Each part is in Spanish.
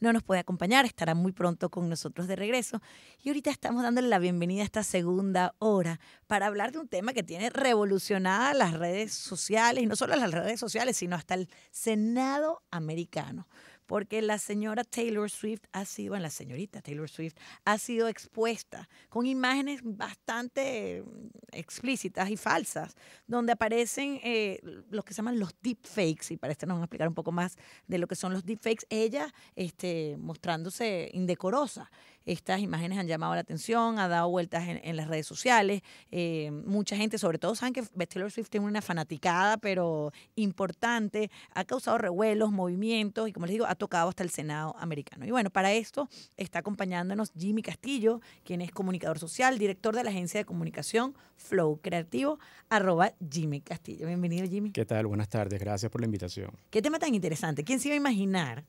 no nos puede acompañar, estará muy pronto con nosotros de regreso. Y ahorita estamos dándole la bienvenida a esta segunda hora para hablar de un tema que tiene revolucionada las redes sociales, y no solo las redes sociales, sino hasta el Senado americano porque la señora Taylor Swift ha sido, bueno, la señorita Taylor Swift ha sido expuesta con imágenes bastante mm, explícitas y falsas, donde aparecen eh, los que se llaman los deepfakes, y para esto nos van a explicar un poco más de lo que son los deepfakes, ella este, mostrándose indecorosa. Estas imágenes han llamado la atención, ha dado vueltas en, las redes sociales, eh, mucha gente, sobre todo saben que Taylor Swift tiene una fanaticada, pero importante, ha causado revuelos, movimientos, y como les digo, ha tocado hasta el Senado americano. Y bueno, para esto está acompañándonos Jimmy Castillo, quien es comunicador social, director de la agencia de comunicación Flow Creativo, arroba Jimmy Castillo. Bienvenido, Jimmy. ¿Qué tal? Buenas tardes. Gracias por la invitación. Qué tema tan interesante. ¿Quién se iba a imaginar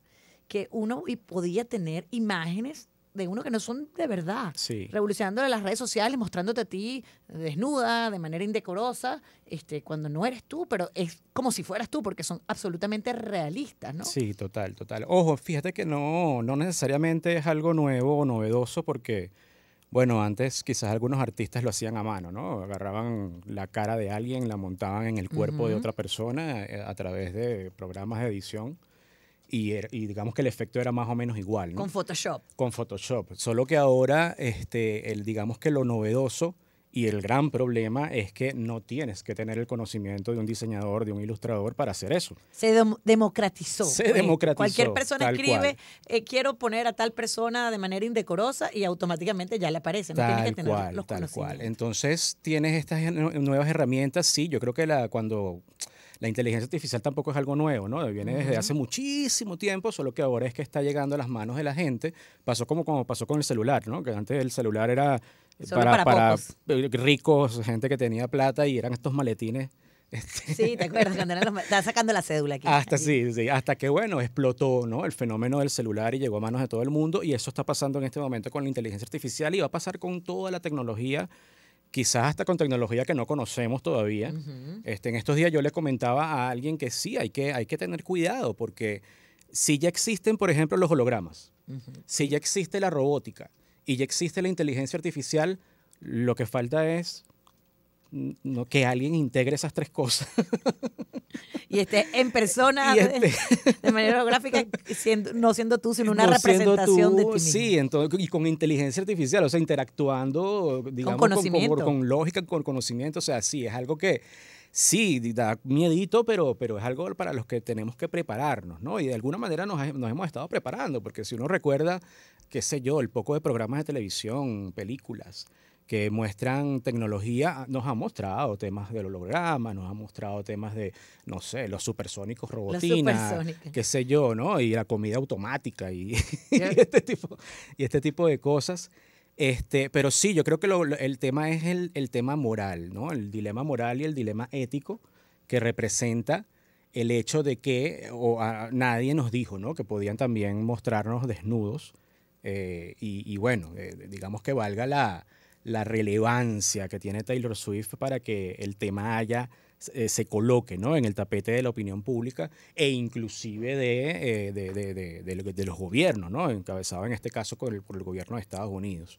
que uno podía tener imágenes de uno que no son de verdad. Sí. las redes sociales, mostrándote a ti desnuda, de manera indecorosa, este, cuando no eres tú, pero es como si fueras tú, porque son absolutamente realistas, ¿no? Sí, total, total. Ojo, fíjate que no, no necesariamente es algo nuevo o novedoso, porque, bueno, antes quizás algunos artistas lo hacían a mano, ¿no? Agarraban la cara de alguien, la montaban en el cuerpo de otra persona eh, a través de programas de edición y, digamos que el efecto era más o menos igual. ¿no? Con Photoshop. Con Photoshop. Solo que ahora, este, el, digamos que lo novedoso y el gran problema es que no tienes que tener el conocimiento de un diseñador, de un ilustrador para hacer eso. Se democratizó. Se democratizó. Cualquier persona escribe, eh, quiero poner a tal persona de manera indecorosa y automáticamente ya le aparece. No tienes que tener cual, los tal cual. Entonces tienes estas nuevas herramientas. Sí, yo creo que la, cuando la inteligencia artificial tampoco es algo nuevo, ¿no? Viene desde hace muchísimo tiempo, solo que ahora es que está llegando a las manos de la gente. Pasó como, como pasó con el celular, ¿no? Que antes el celular era eh, para, ricos, gente que tenía plata y eran estos maletines este, Sí, te acuerdas cuando eran los, sacando la cédula aquí. Hasta hasta que bueno, explotó, ¿no? El fenómeno del celular y llegó a manos de todo el mundo y eso está pasando en este momento con la inteligencia artificial y va a pasar con toda la tecnología quizás hasta con tecnología que no conocemos todavía. Este, en estos días yo le comentaba a alguien que sí, hay que, hay que tener cuidado porque si ya existen, por ejemplo, los hologramas, si ya existe la robótica y ya existe la inteligencia artificial, lo que falta es que alguien integre esas tres cosas. Y esté en persona, de, manera gráfica, no siendo tú, sino una representación de ti Sí, entonces, y con inteligencia artificial, o sea, interactuando, digamos, con, conocimiento. con, lógica, con conocimiento, o sea, sí, es algo que sí, da miedito, pero, pero es algo para los que tenemos que prepararnos, ¿no? Y de alguna manera nos, hemos estado preparando, porque si uno recuerda, qué sé yo, el poco de programas de televisión, películas, que muestran tecnología, ah, nos ha mostrado temas del holograma, nos ha mostrado temas de, no sé, los supersónicos robotinas, qué sé yo, ¿no? Y la comida automática y, este, tipo, y este tipo de cosas. Este, pero sí, yo creo que lo, el tema es el, tema moral, ¿no? El dilema moral y el dilema ético que representa el hecho de que o nadie nos dijo, ¿no? Que podían también mostrarnos desnudos. Eh, y, bueno, eh, digamos que valga la, la relevancia que tiene Taylor Swift para que el tema haya eh, se coloque ¿no? en el tapete de la opinión pública e inclusive de, eh, de, de, de los gobiernos, ¿no? encabezado en este caso por el, el gobierno de Estados Unidos.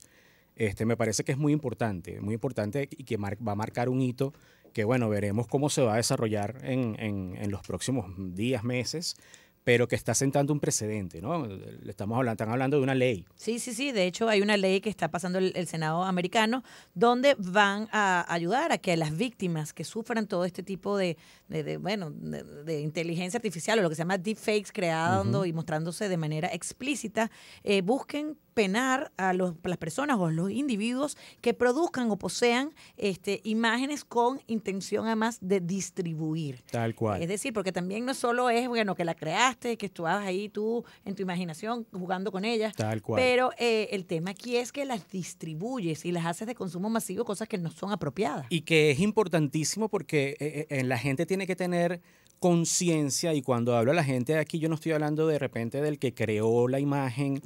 Este, me parece que es muy importante, muy importante y que va a marcar un hito que, bueno, veremos cómo se va a desarrollar en, en, en los próximos días, meses, pero que está sentando un precedente, ¿no? Estamos hablando, están hablando de una ley. Sí, sí, sí. De hecho, hay una ley que está pasando el, Senado americano donde van a ayudar a que las víctimas que sufran todo este tipo de, de, bueno, de, inteligencia artificial o lo que se llama deepfakes creando y mostrándose de manera explícita, eh, busquen penar a las personas o a los individuos que produzcan o posean este, imágenes con intención además de distribuir. Tal cual. Es decir, porque también no solo es, bueno, que la creas que estabas ahí tú en tu imaginación jugando con ellas. Tal cual. Pero eh, el tema aquí es que las distribuyes y las haces de consumo masivo, cosas que no son apropiadas. Y que es importantísimo porque eh, eh, la gente tiene que tener conciencia, y cuando hablo a la gente de aquí, yo no estoy hablando de repente del que creó la imagen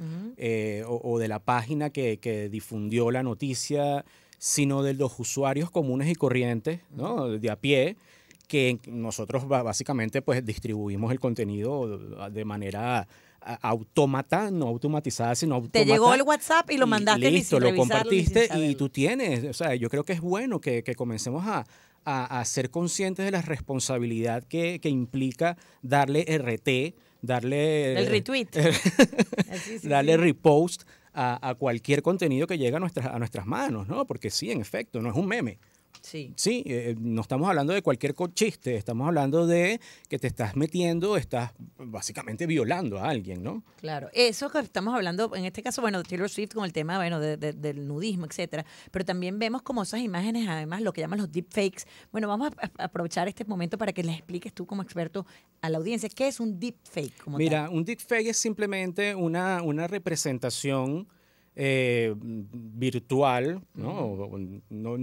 o, de la página que, difundió la noticia, sino de los usuarios comunes y corrientes, ¿no? De a pie, que nosotros básicamente pues distribuimos el contenido ah, de manera ah, automata, no automatizada, sino automata. Te llegó el WhatsApp y lo mandaste. Y listo, lo compartiste y, tú tienes, o sea, yo creo que es bueno que, comencemos a, ser conscientes de la responsabilidad que, implica darle RT, darle... El retweet. darle repost a, a, cualquier contenido que llega a nuestras, a nuestras manos, ¿no? Porque sí, en efecto, no es un meme. Sí. Eh, eh, no estamos hablando de cualquier chiste, estamos hablando de que te estás metiendo, estás básicamente violando a alguien, ¿no? Claro, eso que estamos hablando, en este caso, bueno, Taylor Swift con el tema, bueno, del nudismo, etcétera, pero también vemos como esas imágenes, además, lo que llaman los deepfakes. Bueno, vamos a, aprovechar este momento para que les expliques tú como experto a la audiencia qué es un deepfake. Como Mira, un deepfake es simplemente una, una representación eh, virtual, ¿no?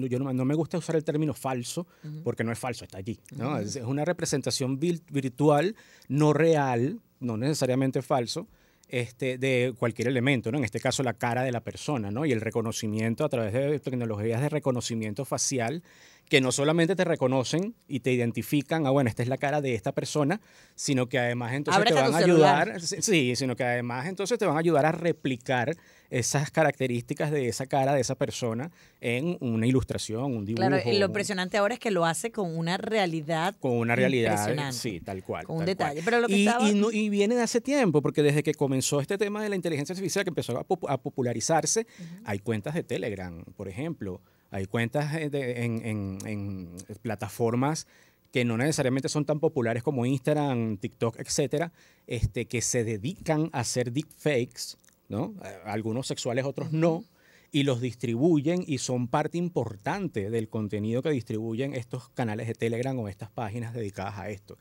yo ¿no? me gusta usar el término falso, porque no es falso, está allí. es, una representación virtual, no real, no necesariamente falso, este, de cualquier elemento, ¿no? en este caso la cara de la persona, ¿no? y el reconocimiento a través de tecnologías de reconocimiento facial que no solamente te reconocen y te identifican, ah, bueno, esta es la cara de esta persona, sino que además entonces te van ayudar, sí, sino que además entonces te van a ayudar a replicar esas características de esa cara de esa persona en una ilustración, un dibujo. Claro, y lo impresionante ahora es que lo hace con una realidad. Con una realidad, sí, tal cual. Con un detalle. y, viene de hace tiempo, porque desde que comenzó este tema de la inteligencia artificial, que empezó a, popularizarse, hay cuentas de Telegram, por ejemplo. Hay cuentas eh, en, plataformas que no necesariamente son tan populares como Instagram, TikTok, etcétera, este, que se dedican a hacer deepfakes ¿no? Eh, algunos sexuales, otros no, y los distribuyen y son parte importante del contenido que distribuyen estos canales de Telegram o estas páginas dedicadas a esto.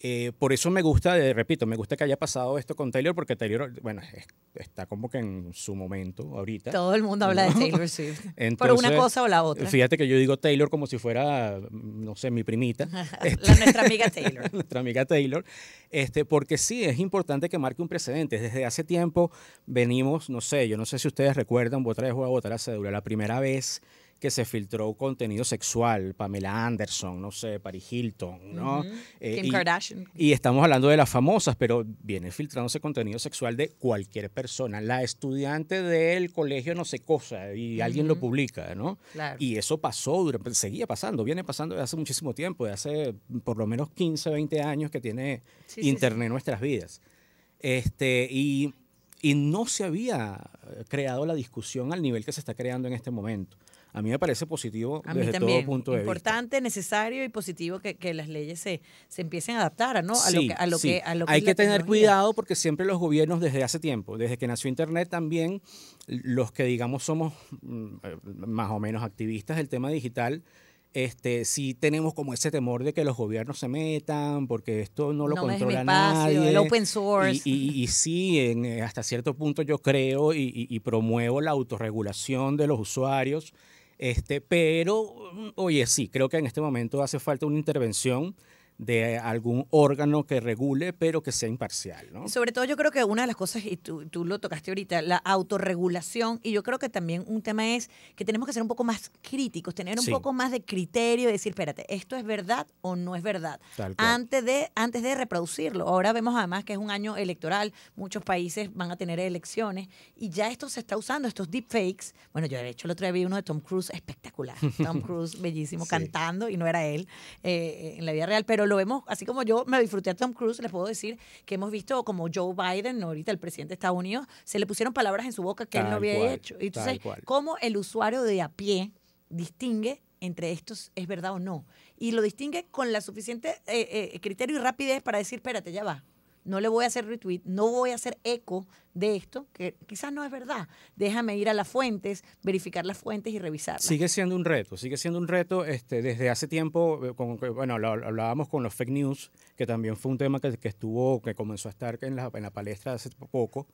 Eh, por eso me gusta, eh, repito, me gusta que haya pasado esto con Taylor, porque Taylor, bueno, está como que en su momento ahorita. Todo el mundo habla de Taylor sí. por una cosa o la otra. Fíjate que yo digo Taylor como si fuera, mm, no sé, mi primita. Este, nuestra amiga Taylor. nuestra amiga Taylor. Este, porque sí, es importante que marque un precedente. Desde hace tiempo venimos, no sé, yo no sé si ustedes recuerdan, otra vez a votar la cédula. La primera vez que se filtró contenido sexual, Pamela Anderson, no sé, Paris Hilton, ¿no? Eh, Kim y, Kardashian. Y estamos hablando de las famosas, pero viene filtrándose contenido sexual de cualquier persona, la estudiante del colegio no sé cosa, y alguien lo publica, ¿no? Claro. Y eso pasó, pues, seguía pasando, viene pasando desde hace muchísimo tiempo, de hace por lo menos 15, 20 años que tiene Internet nuestras vidas. Este, y y no se había creado la discusión al nivel que se está creando en este momento a mí me parece positivo desde todo punto de Importante, necesario y positivo que, que las leyes se, se, empiecen a adaptar ¿no? a, sí, lo que, Hay que tener cuidado porque siempre los gobiernos desde hace tiempo, desde que nació Internet también, los que digamos somos mm, más o menos activistas del tema digital, este, sí tenemos como ese temor de que los gobiernos se metan, porque esto no lo controla nadie. El open source. Y, y, sí, en, eh, hasta cierto punto yo creo y, y, promuevo la autorregulación de los usuarios este, pero, mm, oye, sí, creo que en este momento hace falta una intervención de algún órgano que regule, pero que sea imparcial. ¿no? Sobre todo yo creo que una de las cosas, y tú, tú, lo tocaste ahorita, la autorregulación, y yo creo que también un tema es que tenemos que ser un poco más críticos, tener un poco más de criterio y decir, espérate, ¿esto es verdad o no es verdad? Antes de, antes de reproducirlo. Ahora vemos además que es un año electoral, muchos países van a tener elecciones, y ya esto se está usando, estos deepfakes. Bueno, yo de hecho el otro día vi uno de Tom Cruise espectacular, Tom Cruise bellísimo cantando, y no era él eh, en la vida real, pero lo vemos, así como yo me disfruté a Tom Cruise, les puedo decir que hemos visto como Joe Biden, ahorita el presidente de Estados Unidos, se le pusieron palabras en su boca que él no había hecho. Entonces, ¿cómo el usuario de a pie distingue entre estos es verdad o no? Y lo distingue con la suficiente eh, eh, criterio y rapidez para decir, espérate, ya va, no le voy a hacer retweet, no voy a hacer eco de esto, que quizás no es verdad. Déjame ir a las fuentes, verificar las fuentes y revisarlas. Sigue siendo un reto, sigue siendo un reto este, desde hace tiempo, eh, bueno, hablábamos con los fake news, que también fue un tema que, estuvo, que comenzó a estar en la, en la palestra hace poco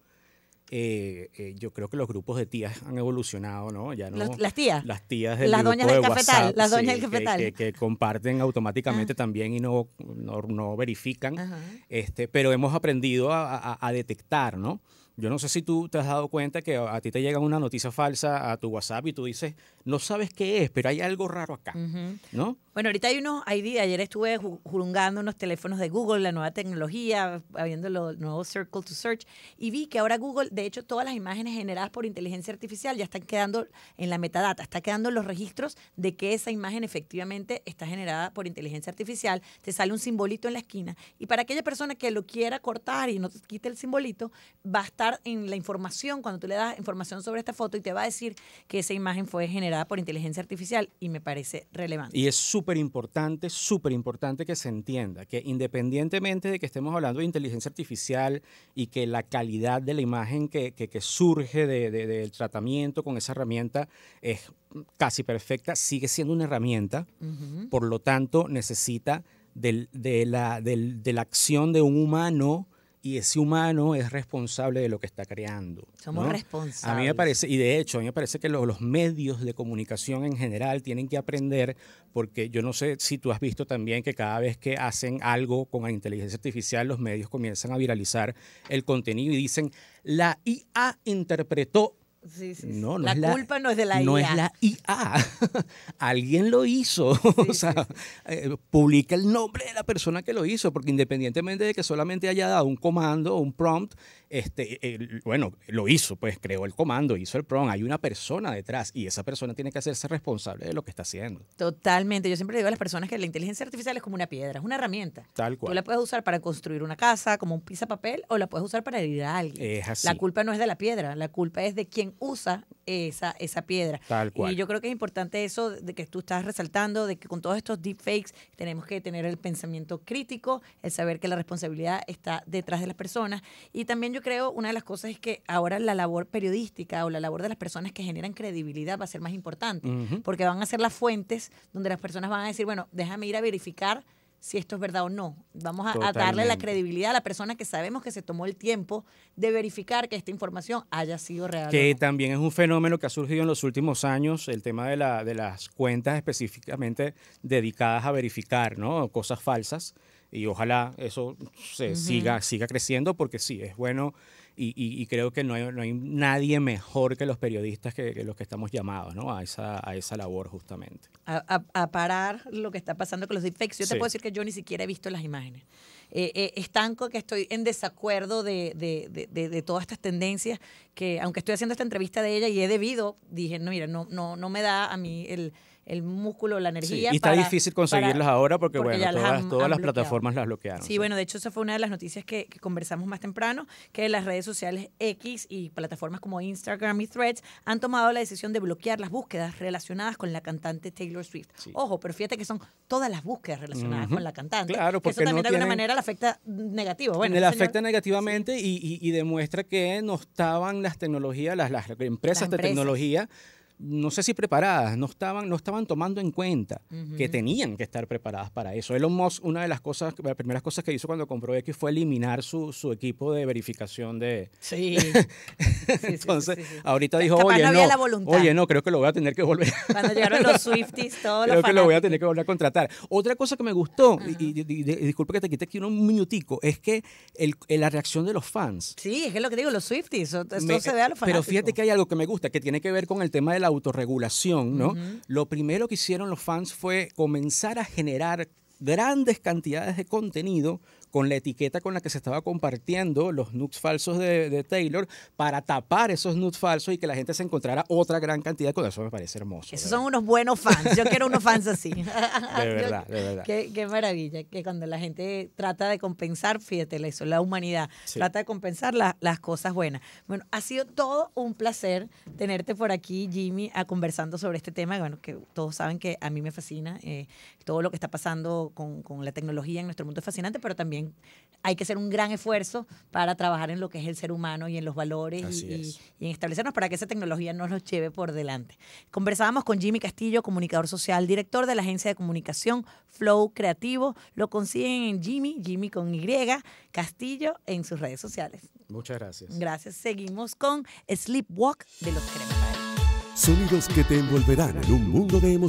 eh, eh, yo creo que los grupos de tías han evolucionado, ¿no? Ya no las tías. Las tías del las doñas del cafetal, WhatsApp, las doñas del cafetal. Que, comparten automáticamente ah. también y no, no, verifican. Este, pero hemos aprendido a, detectar, ¿no? Yo no sé si tú te has dado cuenta que a ti te llega una noticia falsa a tu WhatsApp y tú dices, no sabes qué es, pero hay algo raro acá, ¿no? Bueno, ahorita hay unos ID, ayer estuve jurungando unos teléfonos de Google, la nueva tecnología, viendo los nuevos Circle to Search, y vi que ahora Google, de hecho, todas las imágenes generadas por inteligencia artificial ya están quedando en la metadata, están quedando los registros de que esa imagen efectivamente está generada por inteligencia artificial, te sale un simbolito en la esquina, y para aquella persona que lo quiera cortar y no te quite el simbolito, va a estar en la información, cuando tú le das información sobre esta foto y te va a decir que esa imagen fue generada por inteligencia artificial y me parece relevante. Y es súper importante, súper importante que se entienda que independientemente de que estemos hablando de inteligencia artificial y que la calidad de la imagen que, surge del tratamiento con esa herramienta es casi perfecta, sigue siendo una herramienta, por lo tanto necesita de, la, de la acción de un humano y ese humano es responsable de lo que está creando. Somos responsables. A mí me parece, y de hecho, a mí me parece que los, medios de comunicación en general tienen que aprender, porque yo no sé si tú has visto también que cada vez que hacen algo con la inteligencia artificial, los medios comienzan a viralizar el contenido y dicen, la IA interpretó no, la, culpa no es de la IA. No es la IA. Alguien lo hizo. o eh, publica el nombre de la persona que lo hizo, porque independientemente de que solamente haya dado un comando o un prompt, este, eh, eh, bueno, lo hizo, pues creó el comando, hizo el PROM, hay una persona detrás y esa persona tiene que hacerse responsable de lo que está haciendo. Totalmente, yo siempre digo a las personas que la inteligencia artificial es como una piedra, es una herramienta. Tal cual. Tú la puedes usar para construir una casa, como un papel, o la puedes usar para herir a alguien. Es así. La culpa no es de la piedra, la culpa es de quien usa esa, esa piedra. Tal cual. Y yo creo que es importante eso de que tú estás resaltando, de que con todos estos deepfakes tenemos que tener el pensamiento crítico, el saber que la responsabilidad está detrás de las personas. Y también yo creo una de las cosas es que ahora la labor periodística o la labor de las personas que generan credibilidad va a ser más importante, porque van a ser las fuentes donde las personas van a decir, bueno, déjame ir a verificar si esto es verdad o no. Vamos a, darle la credibilidad a la persona que sabemos que se tomó el tiempo de verificar que esta información haya sido real. Que también es un fenómeno que ha surgido en los últimos años, el tema de, la, de las cuentas específicamente dedicadas a verificar ¿no? cosas falsas. Y ojalá eso se siga, siga creciendo porque sí, es bueno y, creo que no hay, no hay, nadie mejor que los periodistas que, los que estamos llamados ¿no? a, esa, a esa labor justamente. A, parar lo que está pasando con los deepfakes. Yo te puedo decir que yo ni siquiera he visto las imágenes. Eh, eh estanco que estoy en desacuerdo de, de, de, de, todas estas tendencias que, aunque estoy haciendo esta entrevista de ella y he debido, dije, no, mira, no, no, no me da a mí el el músculo, la energía. y está difícil conseguirlas ahora porque, bueno, todas, las plataformas las bloquearon. Sí, bueno, de hecho esa fue una de las noticias que, conversamos más temprano, que las redes sociales X y plataformas como Instagram y Threads han tomado la decisión de bloquear las búsquedas relacionadas con la cantante Taylor Swift. Ojo, pero fíjate que son todas las búsquedas relacionadas con la cantante. Claro, porque eso también de alguna manera la afecta negativo. Bueno, afecta negativamente y, y, demuestra que no estaban las tecnologías, las, las empresas. de tecnología no sé si preparadas, no estaban, estaban tomando en cuenta que tenían que estar preparadas para eso. Elon Musk, una de las cosas, las primeras cosas que hizo cuando compró X fue eliminar su, su equipo de verificación de, sí. Entonces, ahorita dijo, oye, no, oye, no, creo que lo voy a tener que volver. Cuando llegaron los Swifties, todos que lo voy a tener que volver a contratar. Otra cosa que me gustó, y, disculpe que te quite aquí un minutico, es que el, la reacción de los fans. Sí, es que es lo que digo, los Swifties, esto se ve a los fans Pero fíjate que hay algo que me gusta, que tiene que ver con el tema de la autorregulación, ¿no? Lo primero que hicieron los fans fue comenzar a generar grandes cantidades de contenido con la etiqueta con la que se estaba compartiendo los nudes falsos de, Taylor para tapar esos nudes falsos y que la gente se encontrara otra gran cantidad de cosas. Eso me parece hermoso. Esos son unos buenos fans. Yo quiero unos fans así. De verdad, de verdad. Qué, maravilla que cuando la gente trata de compensar, fíjate eso, la humanidad trata de compensar las cosas buenas. Bueno, ha sido todo un placer tenerte por aquí, Jimmy, a conversando sobre este tema. Bueno, que todos saben que a mí me fascina eh, todo lo que está pasando con, con la tecnología en nuestro mundo es fascinante, pero también hay que hacer un gran esfuerzo para trabajar en lo que es el ser humano y en los valores y, en establecernos para que esa tecnología no nos lleve por delante. Conversábamos con Jimmy Castillo, comunicador social, director de la agencia de comunicación Flow Creativo. Lo consiguen en Jimmy, Jimmy con Y, Castillo en sus redes sociales. Muchas gracias. Gracias. Seguimos con Sleepwalk de los Cremas. Sonidos que te envolverán en un mundo de